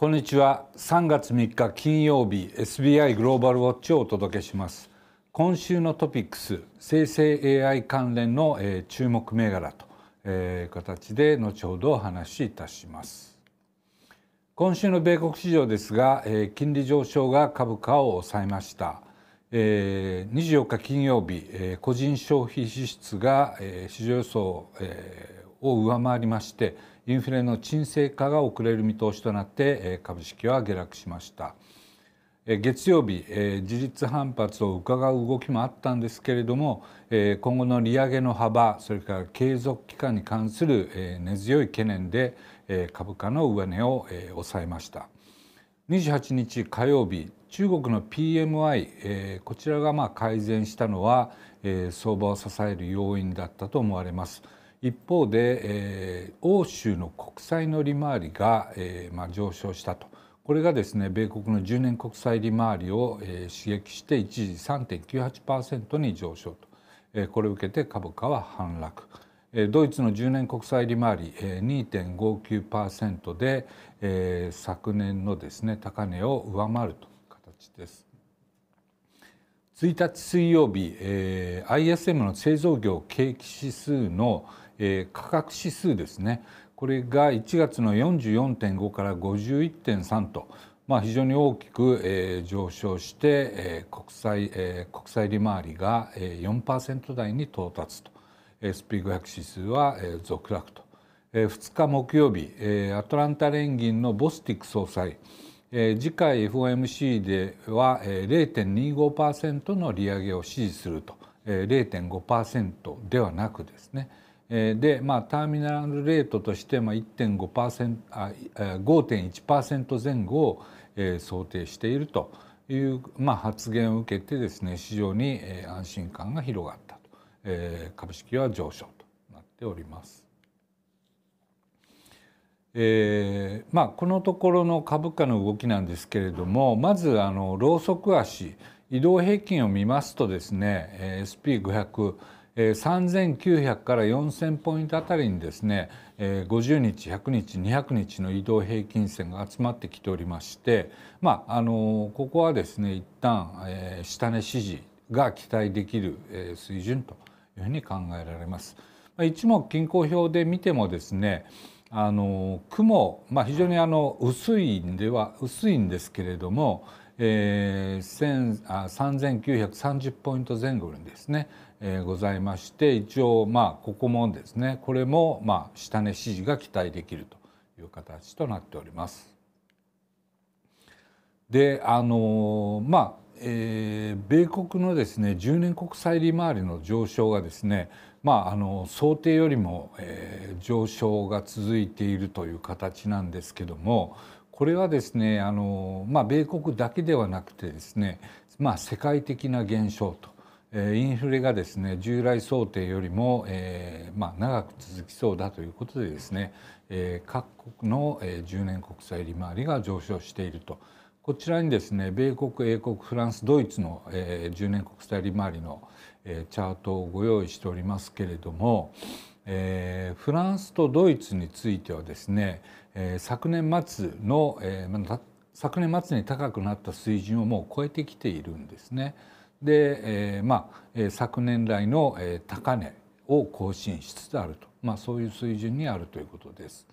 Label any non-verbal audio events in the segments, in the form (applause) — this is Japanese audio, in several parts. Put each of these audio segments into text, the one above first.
こんにちは3月3日金曜日 SBI グローバルウォッチをお届けします今週のトピックス生成 AI 関連の、えー、注目銘柄と、えー、形で後ほどお話しいたします今週の米国市場ですが、えー、金利上昇が株価を抑えました、えー、24日金曜日、えー、個人消費支出が、えー、市場予想、えー、を上回りましてインフレの沈静化が遅れる見通しとなって株式は下落しました月曜日自立反発を伺う動きもあったんですけれども今後の利上げの幅それから継続期間に関する根強い懸念で株価の上値を抑えました28日火曜日中国の PMI こちらがまあ改善したのは相場を支える要因だったと思われます。一方で、えー、欧州の国債の利回りが、えーまあ、上昇したとこれがですね米国の10年国債利回りを、えー、刺激して一時3.98%に上昇と、えー、これを受けて株価は反落。ドイツの10年国債利回り2.59%で、えー、昨年のですね高値を上回るという形です。1日水曜日、えー、ISM の製造業景気指数の、えー、価格指数ですねこれが1月の44.5から51.3と、まあ、非常に大きく、えー、上昇して、えー、国債、えー、国債利回りが、ー、4%台に到達と SP500 指数は、続落と、えー、2日木曜日、えー、アトランタ連銀のボスティック総裁次回 FOMC では、ー、0.25%の利上げを支持すると、ー、0.5%ではなくですねで、まあ、ターミナルレートとして5.1%前後を想定しているという、まあ、発言を受けてですね市場に安心感が広がったと、え株式は上昇となっております。えーまあ、このところの株価の動きなんですけれどもまずあのローソク足移動平均を見ますとですね SP500 3900から4000ポイントあたりにですね、50日100日200日の移動平均線が集まってきておりまして、まああのここはですね一旦、下値支持が期待できる、水準というふうに考えられます。一目均衡表で見てもですねあの雲、まあ、非常にあの薄いんでは薄いんですけれども、えー、あ3930ポイント前後にですね、えー、ございまして一応まあここもですねこれもまあ下値支持が期待できるという形となっております。であのー、まあえー、米国のですね10年国債利回りの上昇がですね、まあ、あの想定よりも、えー、上昇が続いているという形なんですけども、これはですねあの、まあ、米国だけではなくてですね、まあ、世界的な現象と。インフレがですね従来想定よりも、えーまあ、長く続きそうだということでですね、えー、各国の10年国債利回りが上昇しているとこちらにですね米国英国フランスドイツの、えー、10年国債利回りの、えー、チャートをご用意しておりますけれども、えー、フランスとドイツについてはですね、えー、昨年末の、えー、昨年末に高くなった水準をもう超えてきているんですね。で、えー、まあ昨年来の高値を更新しつつあると、まあ、そういう水準にあるということです。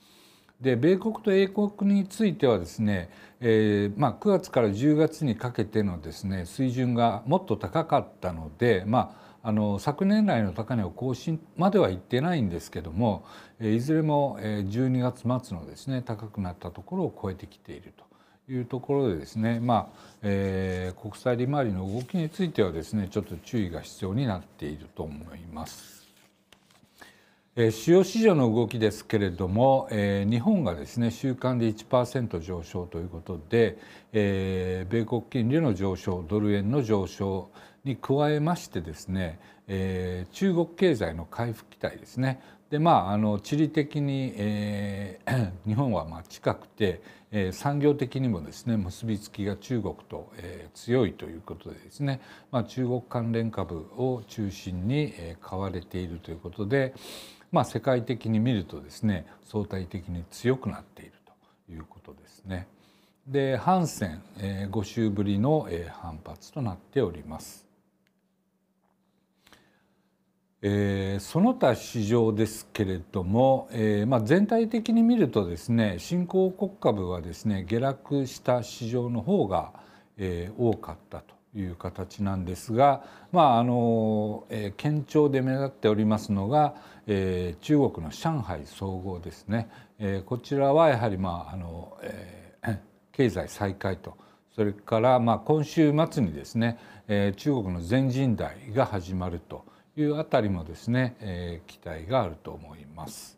で米国と英国についてはですね、えーまあ、9月から10月にかけてのですね水準がもっと高かったので、まああの昨年来の高値を更新までは行ってないんですけどもいずれも12月末のですね高くなったところを超えてきていると。いうところでですね、まあえー、国債利回りの動きについてはですねちょっと注意が必要になっていると思います。え主要市場の動きですけれども、え日本がですね週間で1%上昇ということで、え米国金利の上昇ドル円の上昇に加えましてですね、えー、中国経済の回復期待ですねでまああの地理的に、えー、(coughs) 日本はまあ近くて、えー、産業的にもですね結びつきが中国と、えー、強いということでですね、まあ、中国関連株を中心に、えー、買われているということで、まあ、世界的に見るとですね相対的に強くなっているということですね。で、ハンセン、えー、5週ぶりの、えー、反発となっております。えー、その他市場ですけれども、えーまあ、全体的に見るとですね新興国株はですね下落した市場の方が、えー、多かったという形なんですが、まああのえー、堅調で目立っておりますのが、えー、中国の上海総合ですね、えー、こちらはやはり、まああのえー、(coughs) 経済再開と。それからまあ今週末にですね、えー、中国の全人代が始まるというあたりもですね、えー、期待があると思います。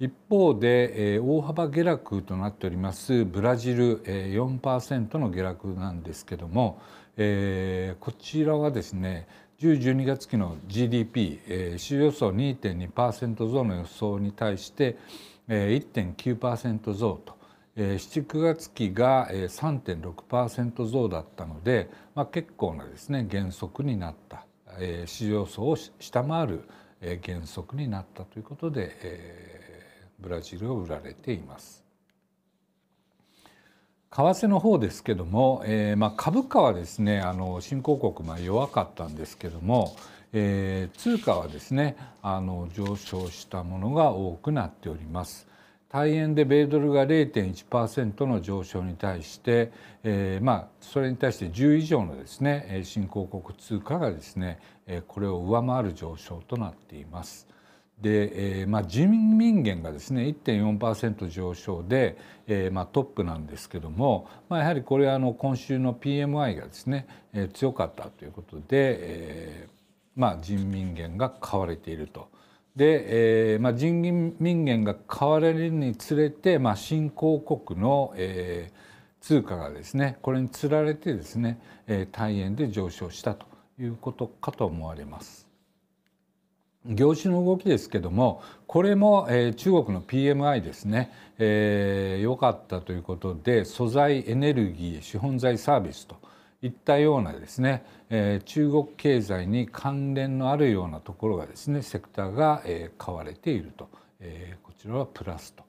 一方で、えー、大幅下落となっておりますブラジル、えー、4%の下落なんですけども、えー、こちらはですね1012月期の GDP、えー、市場予想2.2%増の予想に対して、えー、1.9%増と、えー、79月期が3.6%増だったので、まあ、結構なですね減速になった市場層を下回る原則になったということでブラジルを売られています。為替の方ですけども、えー、まあ株価はですねあの新興国ま弱かったんですけども、えー、通貨はですねあの上昇したものが多くなっております。対円で米ドルが0.1%の上昇に対して、えー、まあそれに対して10以上のですね新興国通貨がですねこれを上回る上昇となっています。で、えーまあ、人民元がですね1.4%上昇で、えーまあ、トップなんですけども、まあ、やはりこれはあの今週の PMI がですね、えー、強かったということで、えーまあ、人民元が買われていると。で、えーまあ、人民民元が買われるにつれて、まあ、新興国の、えー、通貨がですねこれにつられてですね、えー、大円で上昇したということかと思われます。業種の動きですけどもこれも、えー、中国の PMI ですね良、えー、かったということで素材エネルギー資本財サービスといったようなですね、え中国経済に関連のあるようなところがですねセクターが、え買われていると、えこちらはプラスと、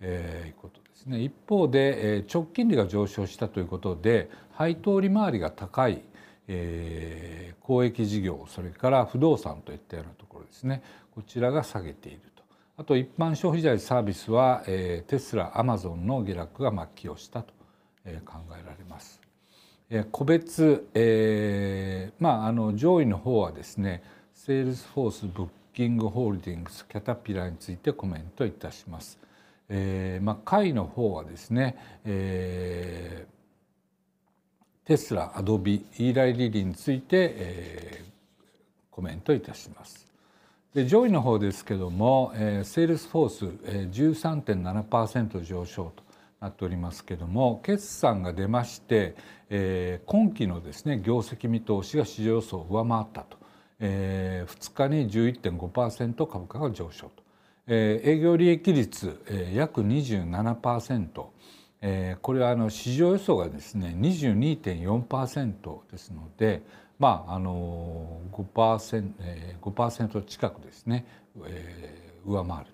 えいうことですね一方で、え直近利が上昇したということで配当利回りが高い、え公益事業それから不動産といったようなところですねこちらが下げているとあと一般消費財サービスは、えテスラアマゾンの下落が末期をしたと、え考えられます。個別、えー、まあ、あの上位の方はですねセールスフォースブッキングホールディングスキャタピラーについてコメントいたします。えーまあ、位の方はですね、えー、テスラアドビイーライリリーについて、えー、コメントいたします。で上位の方ですけども、えセールスフォース、えー、13.7%上昇となっておりますけれども決算が出まして、えー、今期のですね業績見通しが市場予想を上回ったと、えー、2日に11.5%株価が上昇と、えー、営業利益率、えー、約27%、えー、これはあの市場予想がですね22.4%ですのでまああの 5%, 5近くですね、上回る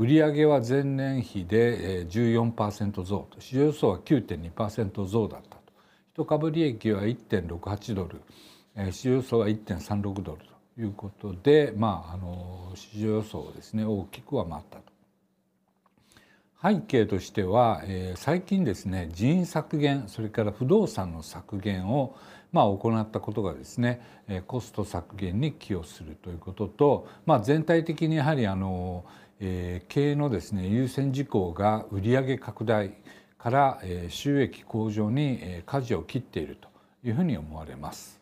売上は前年比で14%増と市場予想は9.2%増だったと1株利益は1.68ドル市場予想は1.36ドルということで、まあ、あの市場予想をですね大きく上回ったと。背景としては、えー、最近ですね人員削減それから不動産の削減を、まあ、行ったことがですね、えコスト削減に寄与するということと、まあ、全体的にやはりあのえー、経営のですね優先事項が売上拡大から、えー、収益向上に、えー、舵を切っているというふうに思われます。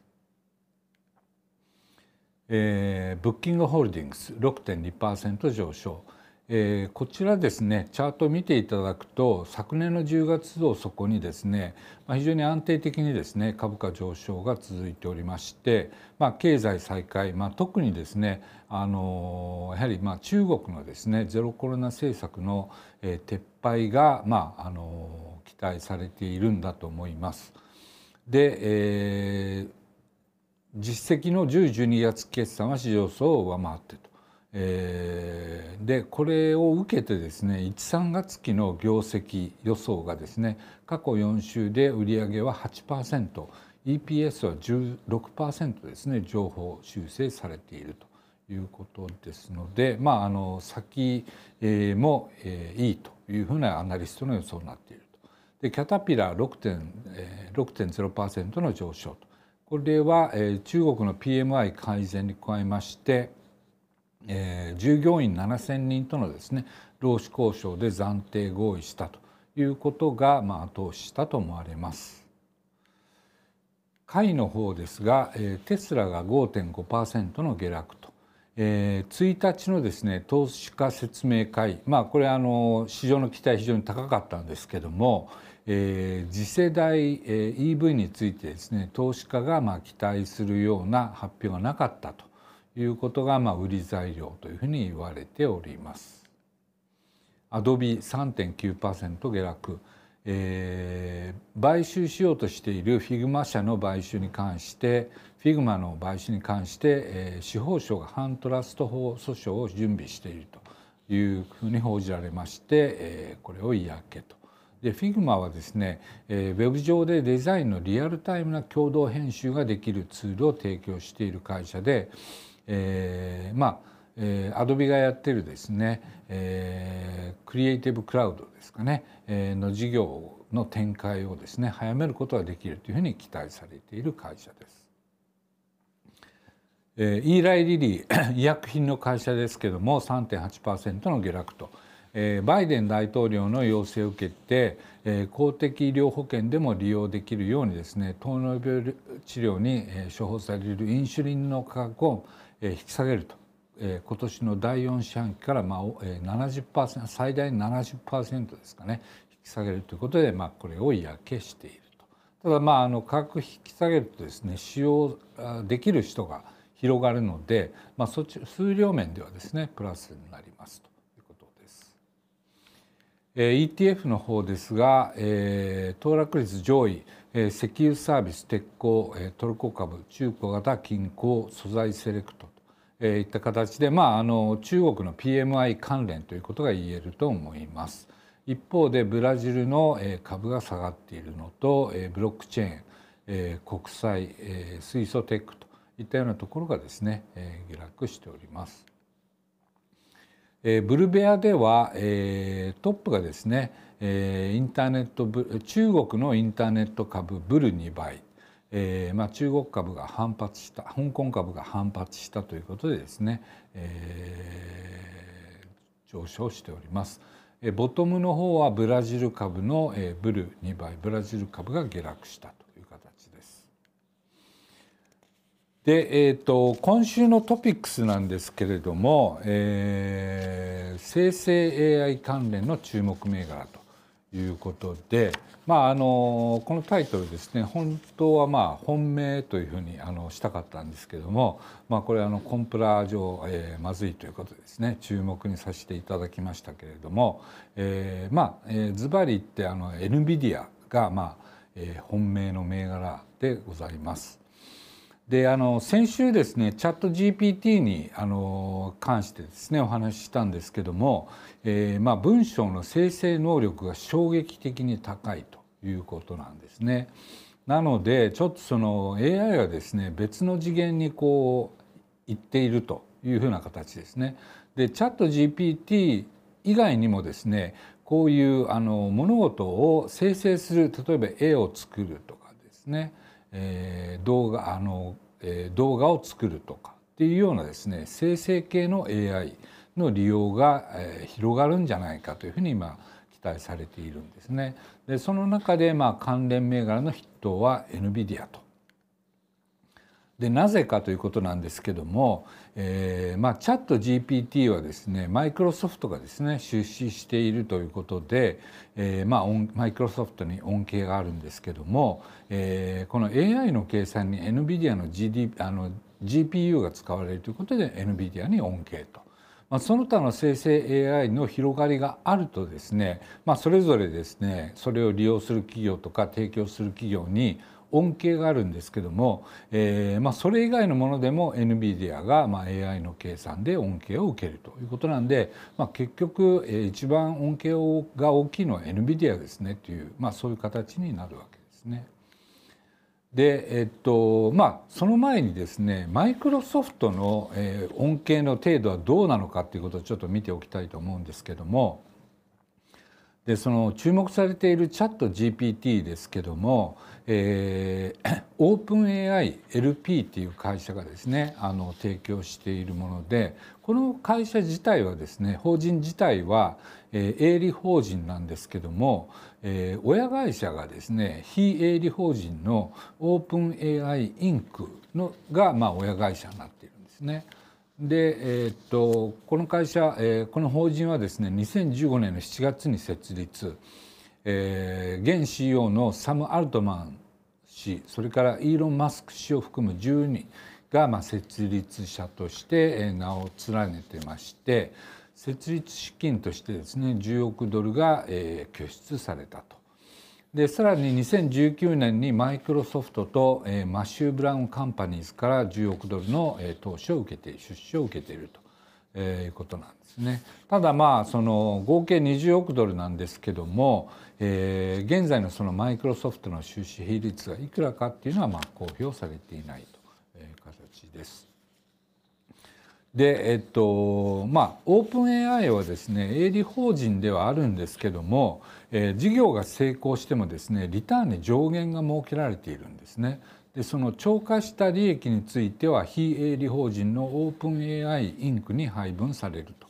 えー、ブッキングホールディングス6.2%上昇えー、こちらですねチャートを見ていただくと昨年の10月をそこにですね、まあ、非常に安定的にですね株価上昇が続いておりまして、まあ、経済再開、まあ、特にですねあのやはりまあ中国のですねゼロコロナ政策の、えー、撤廃が、まあ、あの期待されているんだと思います。で、えー、実績の10、12月決算は市場層を上回ってと。えー、でこれを受けてですね13月期の業績予想がですね過去4週で売上は 8%EPS は16%ですね情報修正されているということですので、まあ、あの先もいいというふうなアナリストの予想になっていると。でキャタピラー6.0%の上昇とこれは中国の PMI 改善に加えましてえー、従業員7,000人とのですね労使交渉で暫定合意したということが、まあ、後押ししたと思われます。会の方ですが、えー、テスラが5.5%の下落と、えー、1日のですね投資家説明会、まあ、これあの市場の期待非常に高かったんですけども、えー、次世代、えー、EV についてですね投資家がまあ期待するような発表がなかったということがまあ売り材料というふうに言われております。アドビ3.9%下落、えー、買収しようとしているフィグマ社の買収に関してフィグマの買収に関して、えー、司法省が反トラスト法訴訟を準備しているというふうに報じられまして、えー、これを嫌気と。で Figma はですね、えー、ウェブ上でデザインのリアルタイムな共同編集ができるツールを提供している会社で、えー、まあ、えー、アドビがやってるですね、えー、クリエイティブクラウドですかね、えー、の事業の展開をですね早めることができるというふうに期待されている会社です。えー、イーライ・リリー (coughs) 医薬品の会社ですけども3.8%の下落と、えバイデン大統領の要請を受けて、え公的医療保険でも利用できるようにですね糖尿病治療に処方されるインシュリンの価格を引き下げると今年の第4四半期からまあ70%最大70%ですかね引き下げるということでまあこれを嫌気しているとただまああの価格引き下げるとですね使用できる人が広がるので、まあ、そっち数量面ではですねプラスになりますということです。え ETF の方ですが、えー、騰落率上位え石油サービス鉄鋼、えトルコ株中古型金鉱素材セレクトといった形で、まあ、あの中国の PMI 関連ということが言えると思います。一方でブラジルの株が下がっているのとブロックチェーン国債水素テックといったようなところがですね下落しております。えー、ブルベアでは、えー、トップがですね、えー、インターネット中国のインターネット株ブル2倍、えーまあ、中国株が反発した香港株が反発したということでですね、えー、上昇しております。えボトムの方はブラジル株のえブル2倍ブラジル株が下落したと。で、えーと、今週のトピックスなんですけれども、えー、生成 AI 関連の注目銘柄ということで、まあ、あのこのタイトルですね本当はまあ本命というふうにあのしたかったんですけども、まあ、これあのコンプラ上、えー、まずいということですね注目にさせていただきましたけれども、えー、まあ、えズバリってあの NVIDIA が、まあえ本命の銘柄でございます。であの先週ですねチャット GPT にあの関してですねお話ししたんですけども、えー、まあ、文章の生成能力が衝撃的に高いということなんですね。なのでちょっとその AI がですね別の次元にこう行っているというふうな形ですね。でチャット GPT 以外にもですねこういうあの物事を生成する例えば絵を作るとかですねえー、動画あの、えー、動画を作るとかっていうようなですね生成系の AI の利用が、えー、広がるんじゃないかというふうに今期待されているんですね。でその中で、まあ、関連銘柄の筆頭は NVIDIA と。でなぜかということなんですけども、えーまあ、チャット GPT はですねマイクロソフトがですね出資しているということで、えーまあ、マイクロソフトに恩恵があるんですけども、えー、この AI の計算に NVIDIA の,、g あの GPU が使われるということで NVIDIA に恩恵と。まあ、その他の生成 AI の広がりがあるとですね、まあ、それぞれですねそれを利用する企業とか提供する企業に恩恵があるんですけども、えーまあ、それ以外のものでも NVIDIA が、まあ、AI の計算で恩恵を受けるということなんで、まあ、結局、えー、一番恩恵が大きいのは NVIDIA ですねという、まあ、そういう形になるわけですね。でえっとまあ、その前にですねマイクロソフトの、えー、恩恵の程度はどうなのかということをちょっと見ておきたいと思うんですけどもでその注目されているチャット GPT ですけども、えー、オープン AILP っていう会社がですねあの提供しているものでこの会社自体はですね法人自体は、えー、営利法人なんですけども、えー、親会社がですね非営利法人のオープン AI インクのが、まあ、親会社になっているんですね。で、えー、っとこの会社、えー、この法人はですね2015年の7月に設立。えー、現 CEO のサム・アルトマン氏それからイーロン・マスク氏を含む10人が、まあ、設立者として名を連ねてまして設立資金としてですね10億ドルが、えー、拠出されたと。でさらに2019年にマイクロソフトと、えー、マシュー・ブラウン・カンパニーズから10億ドルの、えー、投資を受けて出資を受けていると。えー、いうことなんですね。ただまあその合計20億ドルなんですけども、えー、現在のそのマイクロソフトの収支比率がいくらかっていうのはまあ公表されていないという形です。でえっとまあオープン AI はですね営利法人ではあるんですけども、えー、事業が成功してもですねリターンに上限が設けられているんですね。でその超過した利益については非営利法人のオープン AI インクに配分されると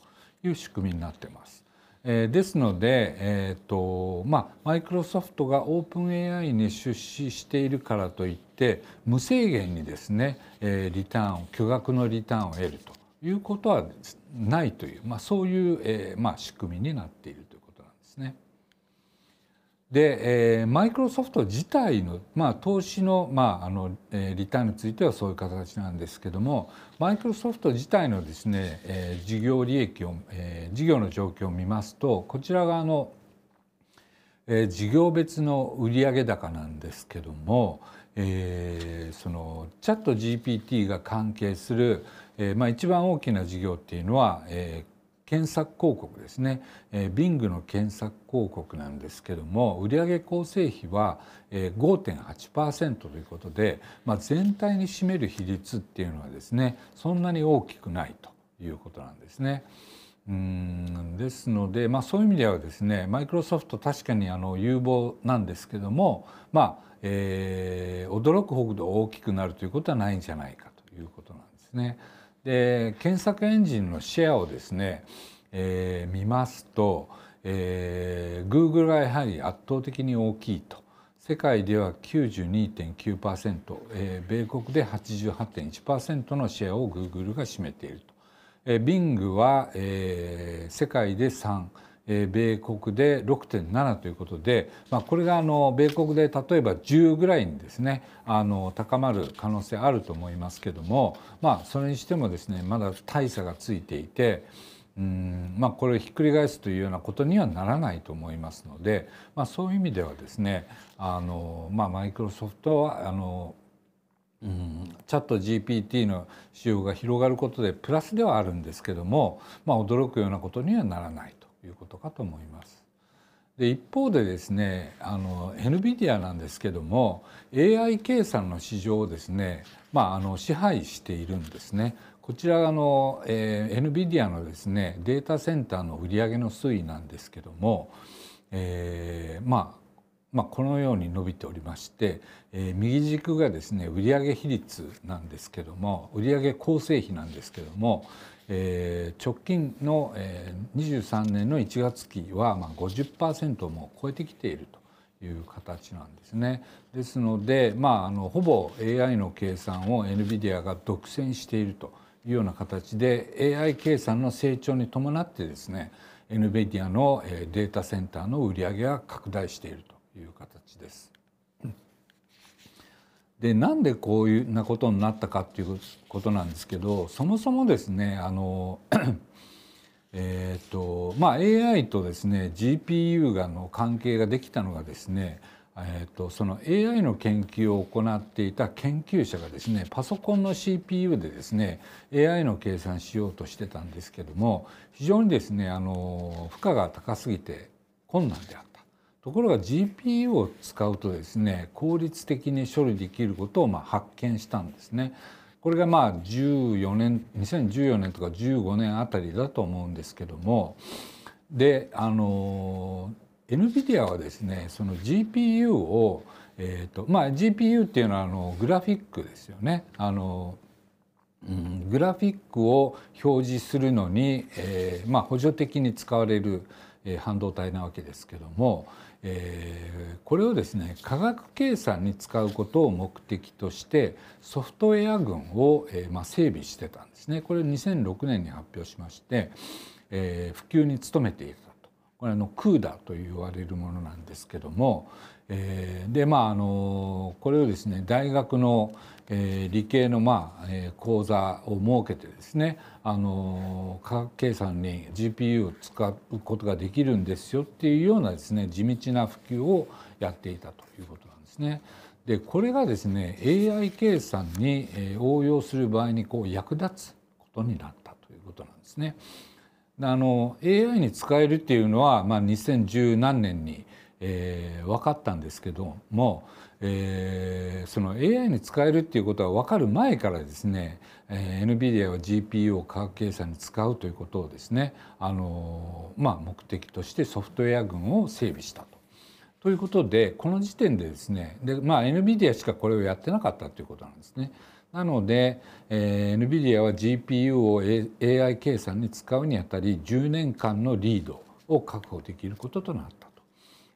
いう仕組みになってます。えですので、えーとまあ、マイクロソフトがオープン AI に出資しているからといって無制限にですね、えリターンを巨額のリターンを得るということはないという、まあ、そういう、えーまあ、仕組みになっているということなんですね。で、えマイクロソフト自体の、まあ、投資の,、まああのえー、リターンについてはそういう形なんですけどもマイクロソフト自体のですね、えー、事業利益を、えー、事業の状況を見ますとこちら側の、えー、事業別の売上高なんですけども、えー、そのチャット GPT が関係する、えーまあ、一番大きな事業っていうのは、え検索広告ですね、えー、Bing の検索広告なんですけども売上構成比は、えー、5.8%ということで、まあ、全体に占める比率っていうのはですねそんなに大きくないということなんですね。うんですので、まあ、そういう意味ではですねマイクロソフト確かにあの有望なんですけども、まあえー、驚くほど大きくなるということはないんじゃないかということなんですね。で検索エンジンのシェアをですね、えー、見ますと、えー、Google はやはり圧倒的に大きいと世界では92.9%、えー、米国で88.1%のシェアを Google が占めていると、えー、Bing は、えー、世界で3米国で6.7ということで、まあ、これがあの米国で例えば10ぐらいにですねあの高まる可能性あると思いますけども、まあ、それにしてもですねまだ大差がついていて。うんまあ、これをひっくり返すというようなことにはならないと思いますので、まあ、そういう意味ではですねあの、まあ、マイクロソフトはあの、うん、チャット GPT の使用が広がることでプラスではあるんですけども、まあ、驚くようなことにはならない。いうことかと思います。で一方でですねあの NVIDIA なんですけども AI 計算の市場をですね、まあ、あの支配しているんですね。こちらあの、えー、NVIDIA のですねデータセンターの売上の推移なんですけども、えー、まあまあ、このように伸びておりまして、えー、右軸がですね売上比率なんですけども売上構成比なんですけども、えー、直近の、えー、23年の1月期は、まあ、50%をも超えてきていると。いう形なんですねですので、まあ、あのほぼ AI の計算を NVIDIA が独占しているというような形で AI 計算の成長に伴ってですね NVIDIA のデータセンターの売り上げが拡大しているという形です。でなんでこういうなことになったかっていうことなんですけどそもそもですねあの (clears throat) えっとまあ、AI とですね GPU がの関係ができたのがですね、えっと、その AI の研究を行っていた研究者がですねパソコンの CPU でですね AI の計算しようとしてたんですけども非常にですねあの負荷が高すぎて困難であっところが GPU を使うとですね効率的に処理できることをまあ発見したんですね。これがまあ14年2014年とか15年あたりだと思うんですけどもであの NVIDIA はですねその GPU を、えーとまあ、GPU っていうのはあのグラフィックですよね。あのうん、グラフィックを表示するのに、えーまあ、補助的に使われる、えー、半導体なわけですけども、えー、これをですね科学計算に使うことを目的としてソフトウェア群を、えーまあ、整備してたんですねこれ2006年に発表しまして、えー、普及に努めているとこれあのクーダと言われるものなんですけども、えー、でまああのこれをですね大学の、えー、理系の、まあえー、講座を設けてですねあの科学計算に GPU を使うことができるんですよっていうようなですね地道な普及をやっていたということなんですね。でこれがですね AI 計算に応用する場合にこう役立つことになったということなんですね。あの AI に使えるっていうのは、まあ、2010何年に、えー、分かったんですけども、えー、その AI に使えるっていうことは分かる前からですね、えー、NVIDIA は GPU を科学計算に使うということをですね、あのまあ、目的としてソフトウェア群を整備したと。ということでこの時点でですねで、まあ、NVIDIA しかこれをやってなかったということなんですね。なので、えー、NVIDIA は GPU を AI 計算に使うにあたり10年間のリードを確保できることとなった。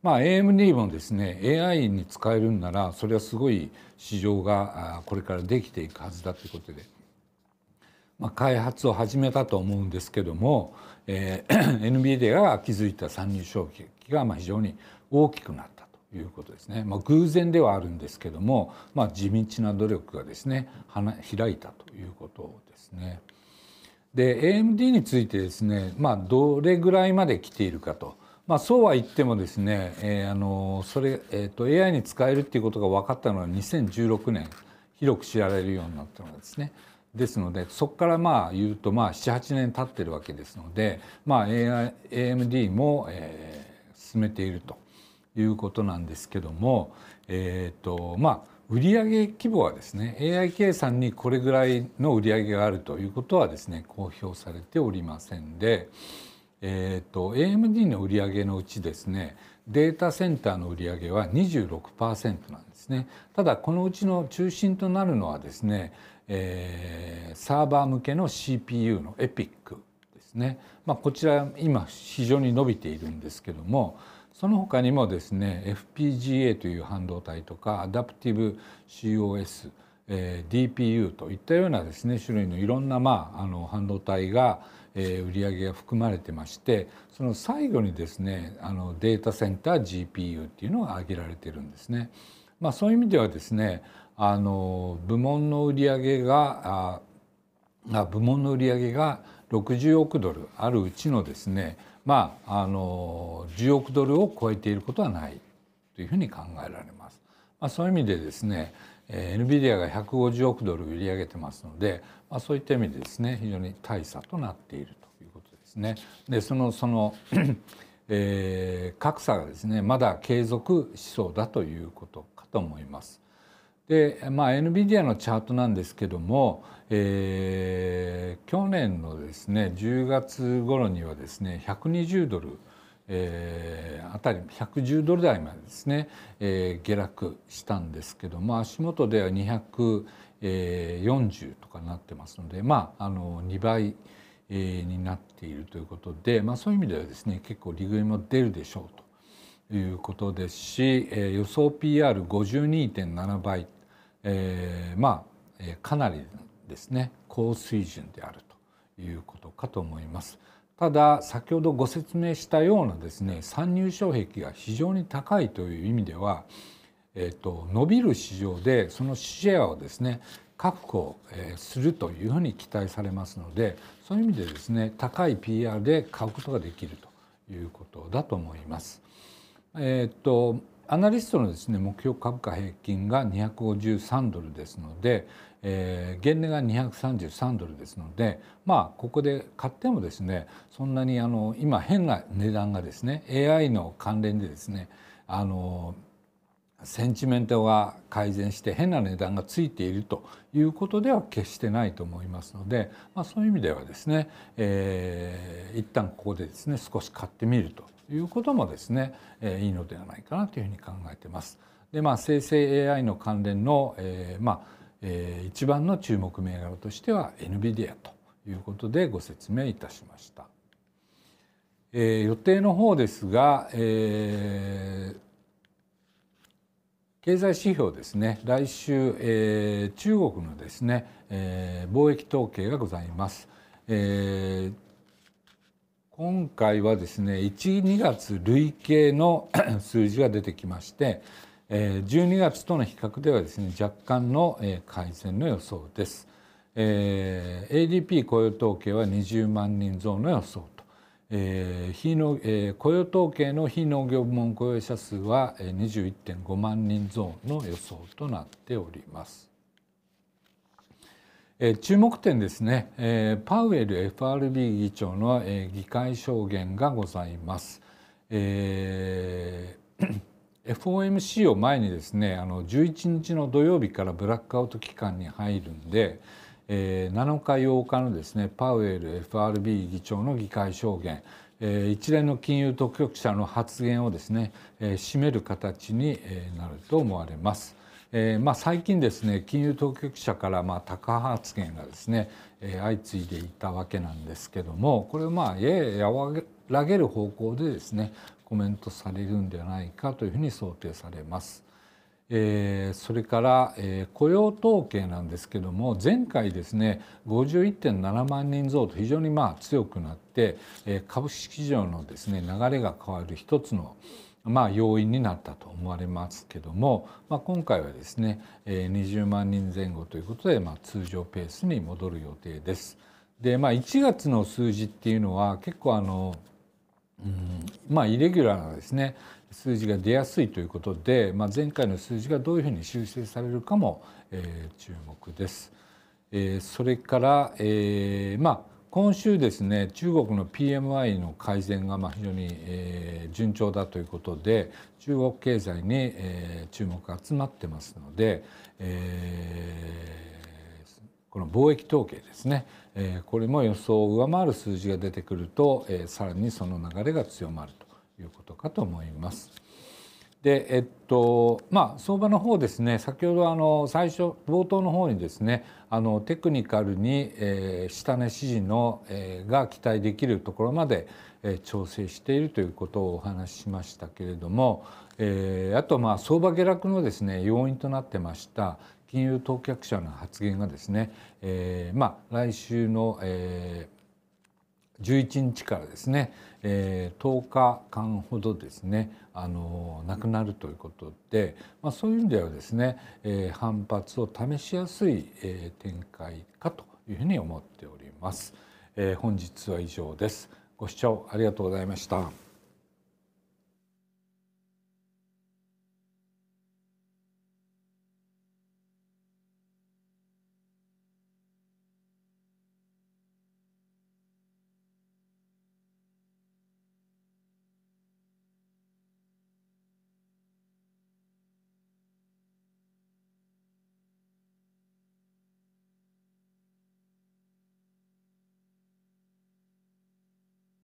まあ、AMD もですね AI に使えるんならそれはすごい市場がこれからできていくはずだということで、まあ、開発を始めたと思うんですけども、えー、NVIDIA が築いた参入障壁がまあ非常に大きくなったということですね、まあ、偶然ではあるんですけども、まあ、地道な努力がですね開いたということですね。で AMD についてですね、まあ、どれぐらいまで来ているかと。まあ、そうは言ってもですね、えー、あのそれ、えーと、AI に使えるっていうことが分かったのは2016年広く知られるようになったのですね。ですのでそこからまあ言うと78年経ってるわけですので、まあ、AI、AMD も、えー、進めているということなんですけども、えーとまあ、売上規模はですね AI 計算にこれぐらいの売り上げがあるということはですね公表されておりませんで。えーと、AMD の売り上げのうちですねデータセンターの売り上げは26%なんですねただこのうちの中心となるのはですね、えー、サーバー向けの CPU のエピックですね、まあ、こちら今非常に伸びているんですけどもその他にもですね FPGA という半導体とかアダプティブ COS、えー、DPU といったようなですね種類のいろんな、まあ、あの半導体が、売上が含まれてましてその最後にですねあのデータセンター GPU っていうのが挙げられてるんですね。まあ、そういう意味ではですねあの部門の売上があ部門の売上が60億ドルあるうちのですねまああの10億ドルを超えていることはないというふうに考えられます。まあ、そういう意味でですね NVIDIA が150億ドル売り上げてますので、まあ、そういった意味でですね非常に大差となっているということですね。でそのその (clears throat) えー、格差がですねまだ継続しそうだということかと思います。で、まあ、NVIDIA のチャートなんですけども、えー、去年のですね10月頃にはですね120ドルえあたり110ドル台までですね、えー、下落したんですけども足元では240とかなってますのでまああの2倍、えー、になっているということで、まあ、そういう意味ではですね結構利食いも出るでしょうということですし、えー、予想 PR52.7 倍、えー、まあかなりですね高水準であるいうことかと思います。ただ先ほどご説明したようなですね参入障壁が非常に高いという意味では、えーと、伸びる市場でそのシェアをですね確保するというふうに期待されますのでそういう意味でですね高い PR で買うことができるということだと思います。えっ、ー、とアナリストのですね目標株価平均が253ドルですので、えー、原値が233ドルですのでまあここで買ってもですねそんなにあの今変な値段がですね AI の関連でですねあのセンチメントが改善して変な値段がついているということでは決してないと思いますので、まあ、そういう意味ではですね、えー、一旦ここでですね少し買ってみるということもですね、えー、いいのではないかなというふうに考えてます。でまあ生成 AI の関連の、えー、まあえー、一番の注目銘柄としては NVIDIA ということでご説明いたしました。えー、予定の方ですが、えー、経済指標ですね来週、えー、中国のですね、えー、貿易統計がございます。えー今回はですね1、2月累計の (coughs) 数字が出てきまして、12月との比較ではですね若干の改善の予想です。えー、ADP 雇用統計は20万人増の予想と、えー非のえー、雇用統計の非農業部門雇用者数は21.5万人増の予想となっております。えー、注目点ですね、えー、パウエル FRB 議長の、えー、議会証言がございます。えー FOMC を前にですねあの11日の土曜日からブラックアウト期間に入るんで、えー、7日8日のですねパウエル FRB 議長の議会証言、えー、一連の金融当局者の発言をですね、えー、締める形になると思われます。えーまあ、最近ですね金融当局者からまあタカ発言がですね、えー、相次いでいたわけなんですけどもこれをまあや和らげる方向でですねコメントされるんではないかというふうに想定されます。えー、それから、えー、雇用統計なんですけども前回ですね51.7万人増と非常にまあ強くなって、えー、株式市場のですね流れが変わる一つのまあ要因になったと思われますけども、まあ、今回はですね、えー、20万人前後ということで、まあ、通常ペースに戻る予定です。でまあ1月の数字っていうのは結構あのうんまあ、イレギュラーなですね数字が出やすいということで、まあ、前回の数字がどういうふうに修正されるかも、えー、注目です。えー、それから、えーまあ、今週ですね中国の PMI の改善がまあ非常に、えー、順調だということで中国経済に、えー、注目が集まってますので、えー、この貿易統計ですねえこれも予想を上回る数字が出てくると、えさらにその流れが強まるということかと思います。でえっとまあ、相場の方ですね先ほどあの最初冒頭の方にですねあのテクニカルに、えー、下値指示の、えー、が期待できるところまで、えー、調整しているということをお話ししましたけれども、えー、あとまあ相場下落のですね要因となってました金融当局者の発言がですね、えー、まあ来週の、えー、11日からですね、えー、10日間ほどですねあのなくなるということで、まあ、そういう意味ではですね、えー、反発を試しやすい、えー、展開かというふうに思っております。えー、本日は以上です。ご視聴ありがとうございました。